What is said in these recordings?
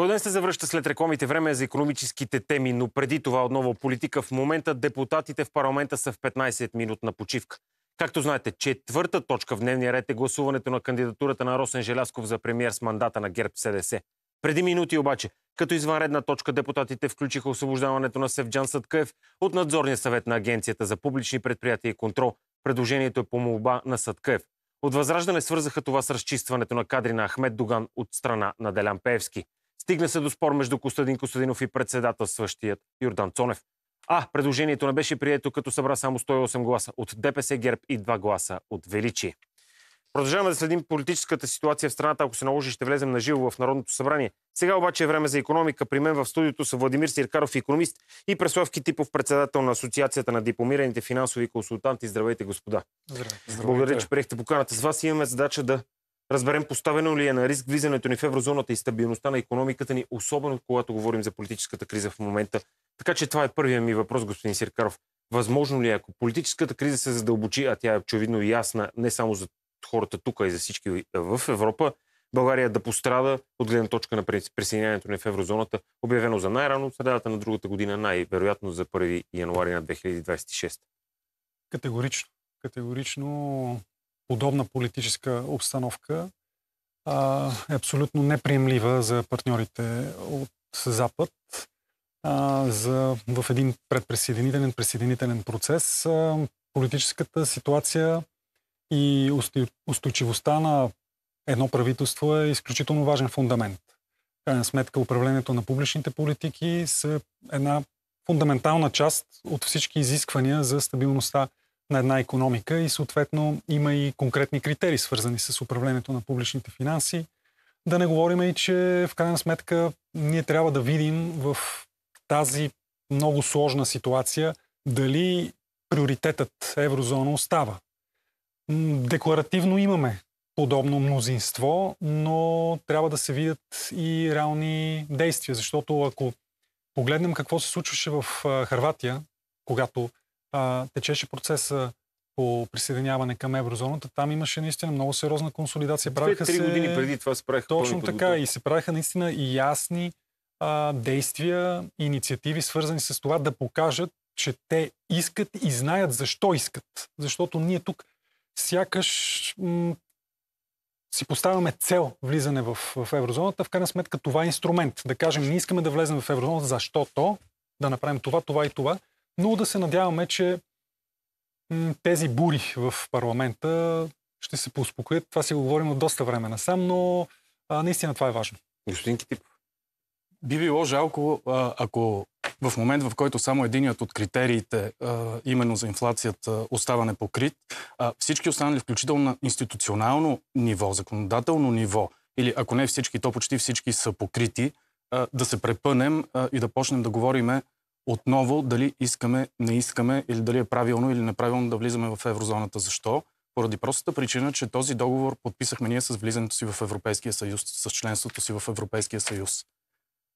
Проден ден се завръща след рекламите. Време за економическите теми, но преди това отново политика. В момента депутатите в парламента са в 15 на почивка. Както знаете, четвърта точка в дневния ред е гласуването на кандидатурата на Росен Желясков за премьер с мандата на ГЕРБ СДС. Преди минути обаче, като извънредна точка, депутатите включиха освобождаването на Севджан Съдкаев от надзорния съвет на Агенцията за публични предприятия и контрол. Предложението е по молба на Съдкаев. От Възраждане свързаха това с разчистването на кадри на Ахмед Дуган от страна на Делян Пеевски. Стигна се до спор между Костадин Костадинов и председателстващият Йордан Цонев. А, предложението не беше прието, като събра само 108 гласа от ДПС, ГЕРБ и 2 гласа от Величие. Продължаваме да следим политическата ситуация в страната. Ако се наложи, ще влезем на живо в Народното събрание. Сега обаче е време за економика. При мен в студиото са Владимир Сиркаров, економист и Преслав Китипов, председател на Асоциацията на дипломираните финансови консултанти. Здравейте, господа. Здравейте. Благодаря, че приехте поканата с вас. Имаме задача да разберем поставено ли е на риск влизането ни в еврозоната и стабилността на економиката ни, особено когато говорим за политическата криза в момента. Така че това е първият ми въпрос, господин Сиркаров. Възможно ли е, ако политическата криза се задълбочи, а тя е очевидно ясна не само за хората тук, а и за всички в Европа, България да пострада от гледна точка на присъединяването ни в еврозоната, обявено за най-рано от средата на другата година, най-вероятно за 1 януари на 2026? Категорично. Категорично подобна политическа обстановка а, е абсолютно неприемлива за партньорите от Запад а, за, в един предприсъединителен, присъединителен процес. А, политическата ситуация и устойчивостта на едно правителство е изключително важен фундамент. В крайна сметка управлението на публичните политики са една фундаментална част от всички изисквания за стабилността на една економика и съответно има и конкретни критерии, свързани с управлението на публичните финанси. Да не говорим и, че в крайна сметка ние трябва да видим в тази много сложна ситуация дали приоритетът еврозона остава. Декларативно имаме подобно мнозинство, но трябва да се видят и реални действия, защото ако погледнем какво се случваше в Харватия, когато а, течеше процеса по присъединяване към еврозоната, там имаше наистина много сериозна консолидация. Правиха Две, три години преди това се Точно така. И се правиха наистина и ясни а, действия, инициативи, свързани с това да покажат, че те искат и знаят защо искат. Защото ние тук сякаш м- си поставяме цел влизане в, в еврозоната. В крайна сметка това е инструмент. Да кажем, не искаме да влезем в еврозоната, защото да направим това, това и това. Но да се надяваме, че тези бури в парламента ще се поуспокоят. Това си го говорим от доста време насам, но а, наистина това е важно. Господин Китип. Би било жалко, а, ако в момент, в който само единият от критериите, а, именно за инфлацията, остава непокрит, а, всички останали, включително на институционално ниво, законодателно ниво, или ако не всички, то почти всички са покрити, а, да се препънем а, и да почнем да говориме отново дали искаме, не искаме или дали е правилно или неправилно да влизаме в еврозоната. Защо? Поради простата причина, че този договор подписахме ние с влизането си в Европейския съюз, с членството си в Европейския съюз.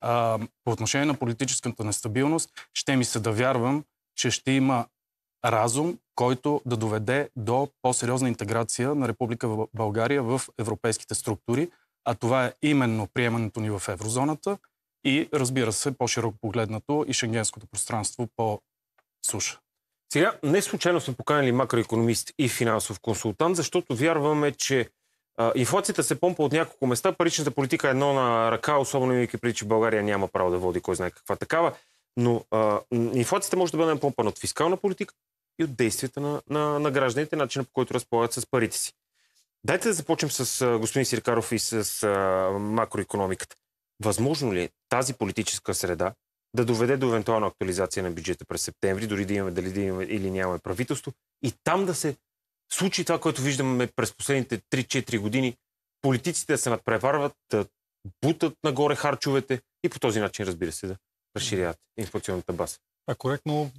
А, по отношение на политическата нестабилност, ще ми се да вярвам, че ще има разум, който да доведе до по-сериозна интеграция на Република България в европейските структури, а това е именно приемането ни в еврозоната – и разбира се, по-широко погледнато и шенгенското пространство по суша. Сега не случайно сме поканили макроекономист и финансов консултант, защото вярваме, че а, инфлацията се помпа от няколко места. Паричната политика е едно на ръка, особено имайки преди, че България няма право да води кой знае каква такава. Но а, инфлацията може да бъде помпана от фискална политика и от действията на, на, на гражданите, начина по който разполагат с парите си. Дайте да започнем с а, господин Сиркаров и с а, макроекономиката. Възможно ли е тази политическа среда да доведе до евентуална актуализация на бюджета през септември, дори да имаме дали да имаме или нямаме правителство, и там да се случи това, което виждаме през последните 3-4 години, политиците да се надпреварват, да бутат нагоре харчовете и по този начин, разбира се, да разширяват инфлационната база. А коректно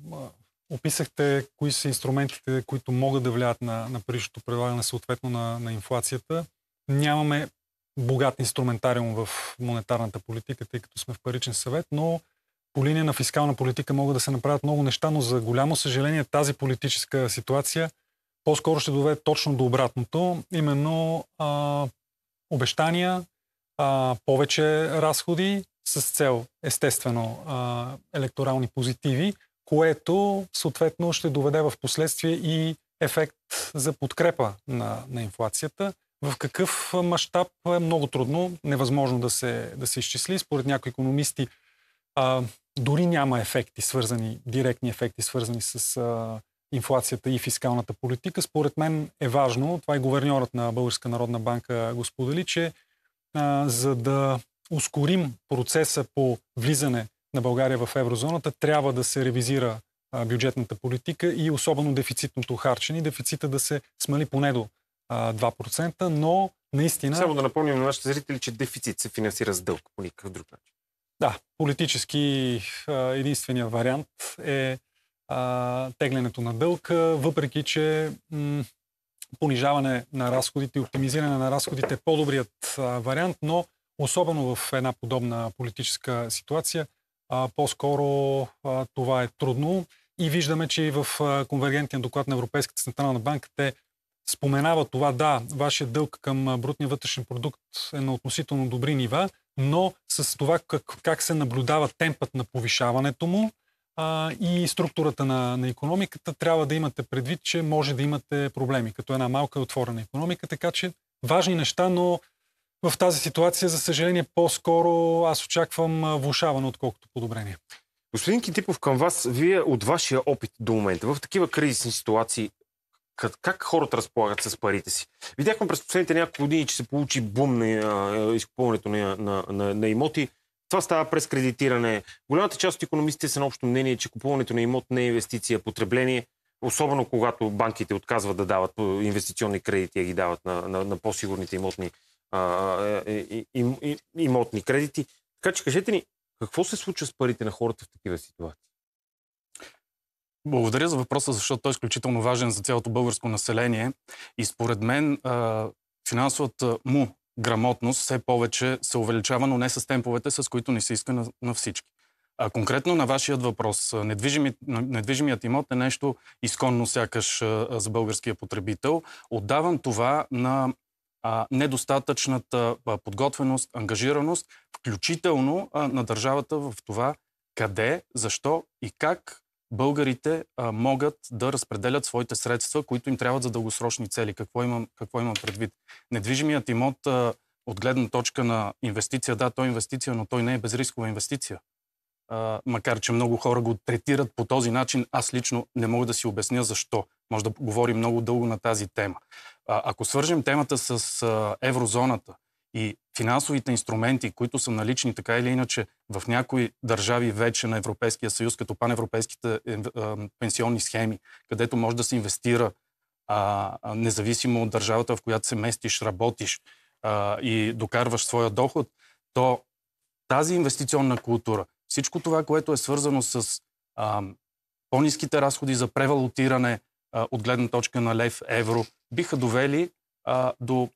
описахте кои са инструментите, които могат да влияят на, на паричното прилагане, съответно на, на инфлацията. Нямаме богат инструментариум в монетарната политика, тъй като сме в паричен съвет, но по линия на фискална политика могат да се направят много неща, но за голямо съжаление тази политическа ситуация по-скоро ще доведе точно до обратното, именно а, обещания, а, повече разходи с цел, естествено, а, електорални позитиви, което съответно ще доведе в последствие и ефект за подкрепа на, на инфлацията. В какъв мащаб е много трудно, невъзможно да се, да се изчисли. Според някои економисти а, дори няма ефекти, свързани, директни ефекти, свързани с а, инфлацията и фискалната политика. Според мен е важно, това е говерньорът на Българска народна банка го сподели, че а, за да ускорим процеса по влизане на България в еврозоната, трябва да се ревизира бюджетната политика и особено дефицитното харчене, дефицита да се смали поне до 2%, но наистина... Само да напомним на нашите зрители, че дефицит се финансира с дълг по никакъв друг начин. Да, политически единствения вариант е теглянето на дълга, въпреки че понижаване на разходите и оптимизиране на разходите е по-добрият вариант, но особено в една подобна политическа ситуация, по-скоро това е трудно. И виждаме, че и в конвергентния доклад на Европейската централна банка те споменава това, да, вашия дълг към брутния вътрешен продукт е на относително добри нива, но с това как, как се наблюдава темпът на повишаването му а, и структурата на, на економиката, трябва да имате предвид, че може да имате проблеми, като една малка и отворена економика, така че важни неща, но в тази ситуация, за съжаление, по-скоро аз очаквам влушаване, отколкото подобрение. Господин Китипов, към вас, вие от вашия опит до момента, в такива кризисни ситуации, как, как хората разполагат с парите си. Видяхме през последните няколко години, че се получи бум на изкупуването на, на, на, на имоти. Това става през кредитиране. Голямата част от економистите са на общо мнение, че купуването на имот не е инвестиция, потребление, особено когато банките отказват да дават инвестиционни кредити, а ги дават на, на, на по-сигурните имотни, а, им, имотни кредити. Така че кажете ни, какво се случва с парите на хората в такива ситуации? Благодаря за въпроса, защото той е изключително важен за цялото българско население. И според мен финансовата му грамотност все повече се увеличава, но не с темповете, с които ни се иска на, на всички. А конкретно на вашият въпрос, недвижимият имот е нещо изконно сякаш за българския потребител. Отдавам това на недостатъчната подготвеност, ангажираност, включително на държавата в това къде, защо и как българите а, могат да разпределят своите средства, които им трябват за дългосрочни цели. Какво имам, какво имам предвид? Недвижимият имот а, от гледна точка на инвестиция, да, той е инвестиция, но той не е безрискова инвестиция. А, макар, че много хора го третират по този начин, аз лично не мога да си обясня защо. Може да говорим много дълго на тази тема. А, ако свържем темата с а, еврозоната и финансовите инструменти, които са налични така или иначе в някои държави вече на Европейския съюз, като паневропейските е, е, пенсионни схеми, където може да се инвестира а, независимо от държавата, в която се местиш, работиш а, и докарваш своя доход, то тази инвестиционна култура, всичко това, което е свързано с а, по-низките разходи за превалутиране а, от гледна точка на лев, евро, биха довели а, до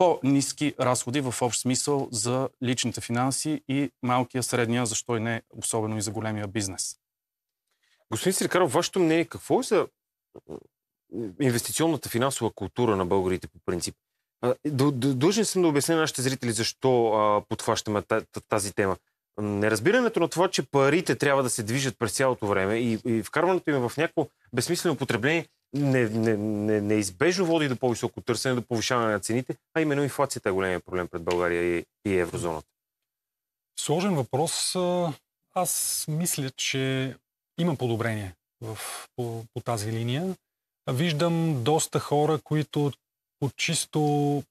по-низки разходи в общ смисъл за личните финанси и малкия, средния, защо и не, особено и за големия бизнес. Господин Сирикаров, вашето мнение какво е за инвестиционната финансова култура на българите по принцип? Дължен съм да обясня на нашите зрители защо подхващаме тази тема. Неразбирането на това, че парите трябва да се движат през цялото време и, и вкарването им в някакво безсмислено потребление не, не, не, неизбежно води до по-високо търсене, до повишаване на цените, а именно инфлацията е големия проблем пред България и, и еврозоната? Сложен въпрос. Аз мисля, че има подобрение в, по, по тази линия. Виждам доста хора, които от чисто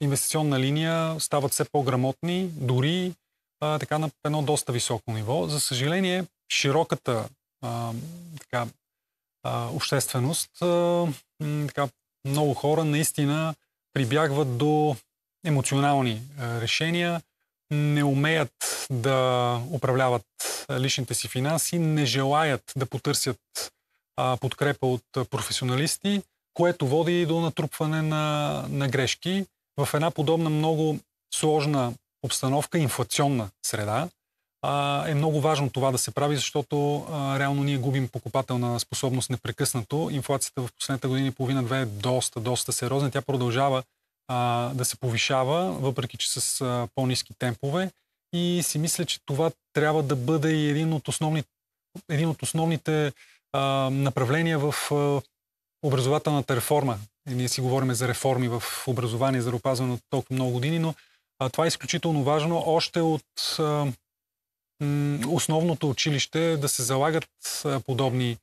инвестиционна линия стават все по-грамотни, дори а, така на едно доста високо ниво. За съжаление, широката а, така, а, общественост, а, така, много хора наистина прибягват до емоционални а, решения, не умеят да управляват личните си финанси, не желаят да потърсят а, подкрепа от професионалисти, което води до натрупване на, на грешки в една подобна много сложна обстановка, инфлационна среда е много важно това да се прави, защото реално ние губим покупателна способност непрекъснато. Инфлацията в последната година и половина-две е доста, доста сериозна. Тя продължава да се повишава, въпреки че с по-низки темпове. И си мисля, че това трябва да бъде и един от, основни, един от основните а, направления в а, образователната реформа. И ние си говорим за реформи в образование, здравеопазване от толкова много години, но а, това е изключително важно още от а, основното училище е да се залагат подобни,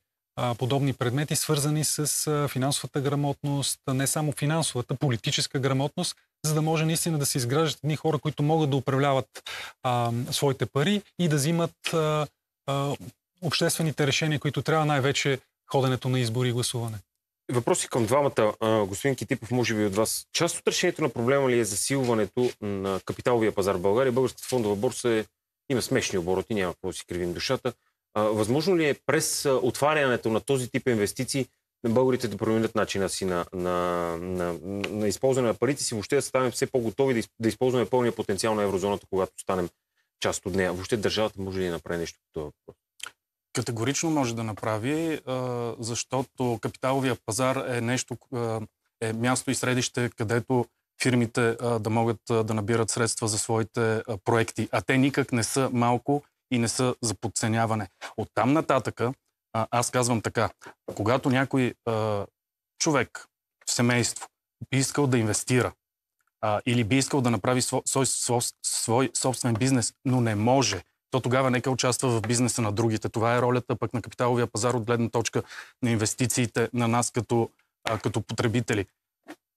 подобни предмети, свързани с финансовата грамотност, не само финансовата, политическа грамотност, за да може наистина да се изграждат едни хора, които могат да управляват а, своите пари и да взимат а, а, обществените решения, които трябва най-вече ходенето на избори и гласуване. Въпроси към двамата, господин Китипов, може би от вас. Част от решението на проблема ли е засилването на капиталовия пазар в България? Българската фондова борса е има смешни обороти, няма какво да си кривим душата. А, възможно ли е през отварянето на този тип инвестиции на българите да променят начина си на, на, на, на използване на парите си, въобще да станем все по-готови да, из, да използваме пълния потенциал на еврозоната, когато станем част от нея. Въобще държавата може ли да направи нещо по това въпрос? Категорично може да направи, защото капиталовия пазар е нещо, е място и средище, където фирмите а, да могат а, да набират средства за своите а, проекти. А те никак не са малко и не са за подценяване. От там нататъка, а, аз казвам така, когато някой а, човек в семейство би искал да инвестира а, или би искал да направи свой, свой, свой, собствен бизнес, но не може, то тогава нека участва в бизнеса на другите. Това е ролята пък на капиталовия пазар от гледна точка на инвестициите на нас като, а, като потребители.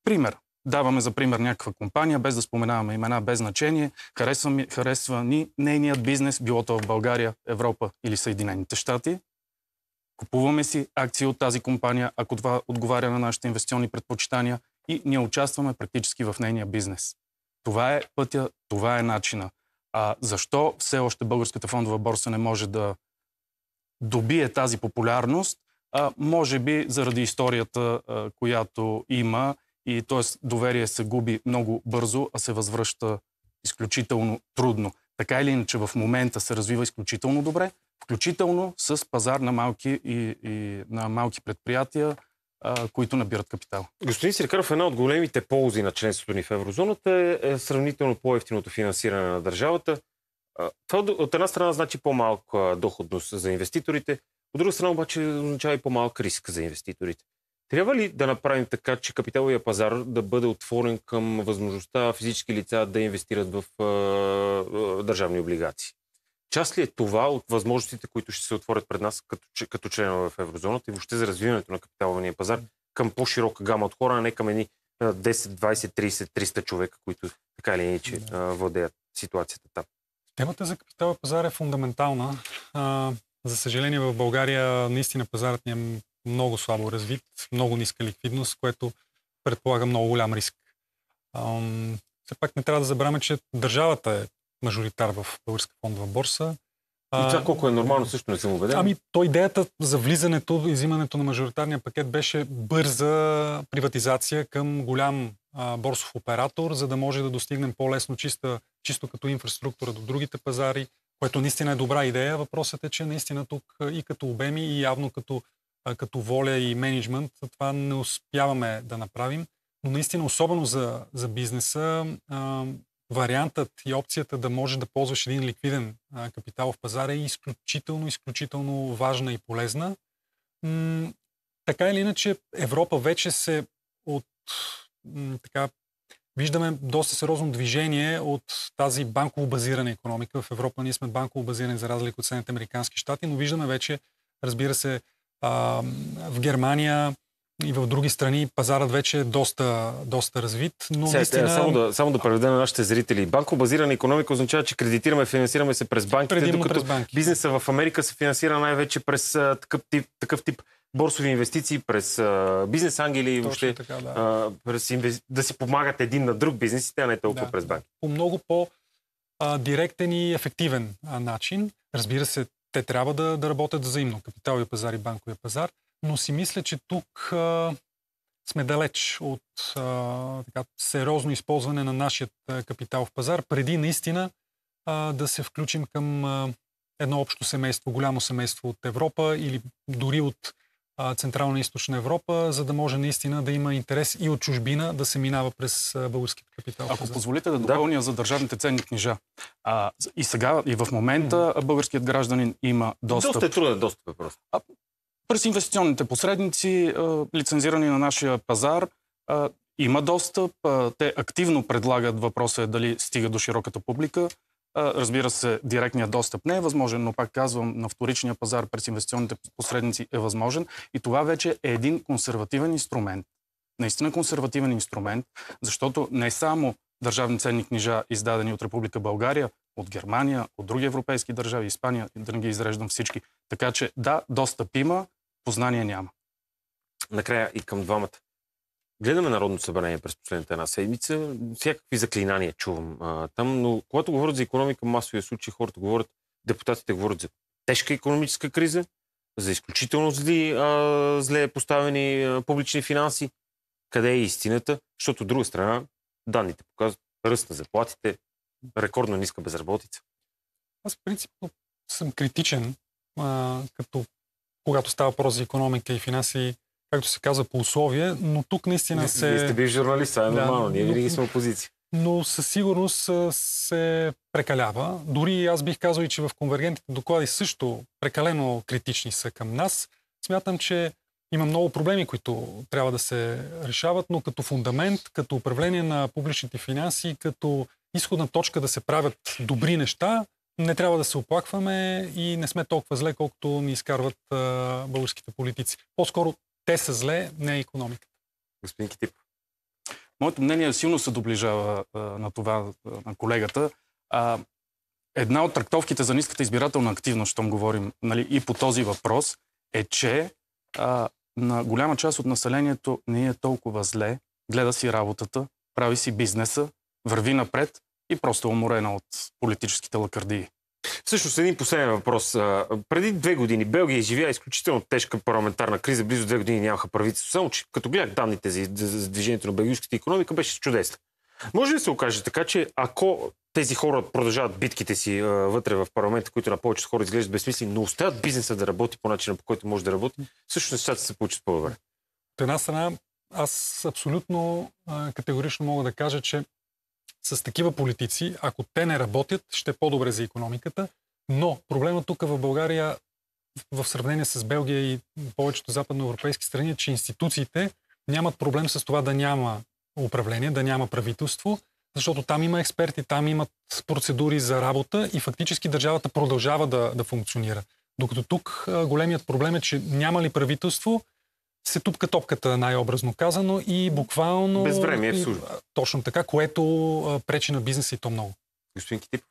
Пример даваме за пример някаква компания, без да споменаваме имена, без значение, харесва, ми, харесва ни нейният бизнес, било то в България, Европа или Съединените щати. Купуваме си акции от тази компания, ако това отговаря на нашите инвестиционни предпочитания и ние участваме практически в нейния бизнес. Това е пътя, това е начина. А защо все още българската фондова борса не може да добие тази популярност? А, може би заради историята, а, която има и т.е. доверие се губи много бързо, а се възвръща изключително трудно. Така или иначе в момента се развива изключително добре, включително с пазар на малки, и, и на малки предприятия, а, които набират капитал. Господин Сиркаров, една от големите ползи на членството ни в еврозоната е, е сравнително по-ефтиното финансиране на държавата. Това от една страна значи по-малка доходност за инвеститорите, от друга страна обаче означава и по-малък риск за инвеститорите. Трябва ли да направим така, че капиталовия пазар да бъде отворен към възможността физически лица да инвестират в е, държавни облигации? Част ли е това от възможностите, които ще се отворят пред нас като, като членове в еврозоната и въобще за развиването на капиталовия пазар към по-широка гама от хора, а не към едни 10, 20, 30, 300 човека, които така или иначе владеят ситуацията там? Темата за капиталовия пазар е фундаментална. за съжаление в България наистина пазарът ни е много слабо развит, много ниска ликвидност, което предполага много голям риск. Ам, все пак не трябва да забравяме, че държавата е мажоритар в Българска фондова борса. А, и това колко е нормално, също не съм убеден. Ами, то идеята за влизането и взимането на мажоритарния пакет беше бърза приватизация към голям а, борсов оператор, за да може да достигнем по-лесно чиста, чисто като инфраструктура до другите пазари, което наистина е добра идея. Въпросът е, че наистина тук и като обеми, и явно като като воля и менеджмент. Това не успяваме да направим. Но наистина, особено за, за бизнеса, а, вариантът и опцията да може да ползваш един ликвиден а, капитал в пазара е изключително, изключително важна и полезна. М- така или иначе, Европа вече се от м- така, виждаме доста сериозно движение от тази банково базирана економика. В Европа ние сме банково базирани за разлика от Съединените Американски щати, но виждаме вече, разбира се, а, в Германия и в други страни пазарът вече е доста, доста развит. Но Сега, наистина... само, да, само да преведем на нашите зрители. Банко базирана економика означава, че кредитираме, финансираме се през банките, Предимно докато през банки. бизнеса в Америка се финансира най-вече през а, такъв тип, такъв тип борсови инвестиции, през а, бизнес ангели и въобще така, да. А, през инвес... да си помагат един на друг бизнес, а не толкова да. през банки. По много по-директен и ефективен а, начин. Разбира се, те трябва да, да работят взаимно, капиталовия пазар и банковия пазар, но си мисля, че тук а, сме далеч от а, така, сериозно използване на нашия капитал в пазар, преди наистина а, да се включим към а, едно общо семейство, голямо семейство от Европа или дори от Централна и Източна Европа, за да може наистина да има интерес и от чужбина да се минава през български капитал. Ако позволите да допълня да. за държавните ценни книжа. А, и сега, и в момента българският гражданин има достъп. Доста е труден достъп е просто. А, през инвестиционните посредници, а, лицензирани на нашия пазар, а, има достъп. А, те активно предлагат въпроса е дали стига до широката публика. Разбира се, директният достъп не е възможен, но пак казвам, на вторичния пазар през инвестиционните посредници е възможен и това вече е един консервативен инструмент. Наистина консервативен инструмент, защото не само държавни ценни книжа, издадени от Република България, от Германия, от други европейски държави, Испания, да не ги изреждам всички. Така че да, достъп има, познание няма. Накрая и към двамата гледаме Народното събрание през последната една седмица, всякакви заклинания чувам а, там, но когато говорят за економика, масовия случай хората говорят, депутатите говорят за тежка економическа криза, за изключително зли, а, зле поставени а, публични финанси. Къде е истината? Защото от друга страна данните показват ръст на заплатите, рекордно ниска безработица. Аз принципно съм критичен, а, като когато става въпрос за економика и финанси, както се казва, по условие, но тук наистина се... Вие сте били журналист, това е нормално, да, ние винаги сме опозиция. Но със сигурност се прекалява. Дори аз бих казал и, че в конвергентните доклади също прекалено критични са към нас. Смятам, че има много проблеми, които трябва да се решават, но като фундамент, като управление на публичните финанси, като изходна точка да се правят добри неща, не трябва да се оплакваме и не сме толкова зле, колкото ни изкарват а, българските политици. По-скоро те са зле, не е економиката. Господин Китип. Моето мнение силно се доближава а, на това а, на колегата. А, една от трактовките за ниската избирателна активност, щом говорим нали, и по този въпрос, е, че а, на голяма част от населението не е толкова зле, гледа си работата, прави си бизнеса, върви напред и просто е уморена от политическите лакардии. Всъщност, един последен въпрос. Преди две години Белгия изживя изключително тежка парламентарна криза. Близо две години нямаха правителство. Само, че като гледах данните за, за движението на белгийската економика, беше чудесна. Може ли да се окаже така, че ако тези хора продължават битките си а, вътре в парламента, които на повечето хора изглеждат безсмислени, но оставят бизнеса да работи по начина, по който може да работи, всъщност нещата се получат по-добре? От една страна, аз абсолютно а, категорично мога да кажа, че с такива политици, ако те не работят, ще е по-добре за економиката. Но проблема тук в България, в сравнение с Белгия и повечето западноевропейски страни, е, че институциите нямат проблем с това да няма управление, да няма правителство, защото там има експерти, там имат процедури за работа и фактически държавата продължава да, да функционира. Докато тук големият проблем е, че няма ли правителство, се тупка топката, най-образно казано, и буквално... Без време е в служба. точно така, което пречи на бизнеса и то много. Господин Китип?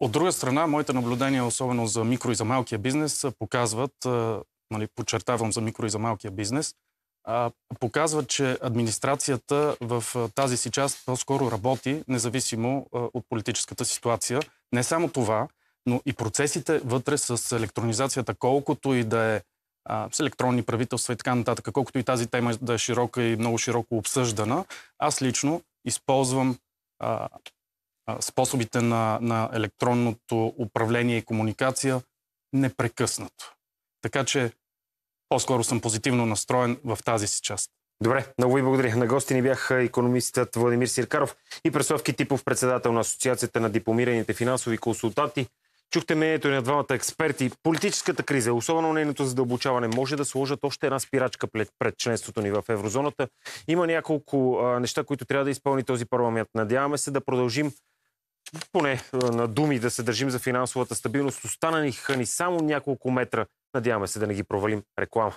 От друга страна, моите наблюдения, особено за микро и за малкия бизнес, показват, нали, подчертавам за микро и за малкия бизнес, показват, че администрацията в тази си част по-скоро работи, независимо от политическата ситуация. Не само това, но и процесите вътре с електронизацията, колкото и да е с електронни правителства и така нататък, колкото и тази тема да е широка и много широко обсъждана, аз лично използвам а, а, способите на, на електронното управление и комуникация непрекъснато. Така че по-скоро съм позитивно настроен в тази си част. Добре, много ви благодаря. На гости ни бяха економистът Владимир Сиркаров и Преслав Китипов, председател на Асоциацията на дипломираните финансови консултанти. Чухте мнението на двамата експерти. Политическата криза, особено нейното задълбочаване, може да сложат още една спирачка пред членството ни в еврозоната. Има няколко а, неща, които трябва да изпълни този парламент. Надяваме се да продължим поне на думи да се държим за финансовата стабилност. Останаха ни само няколко метра. Надяваме се да не ги провалим. Реклама.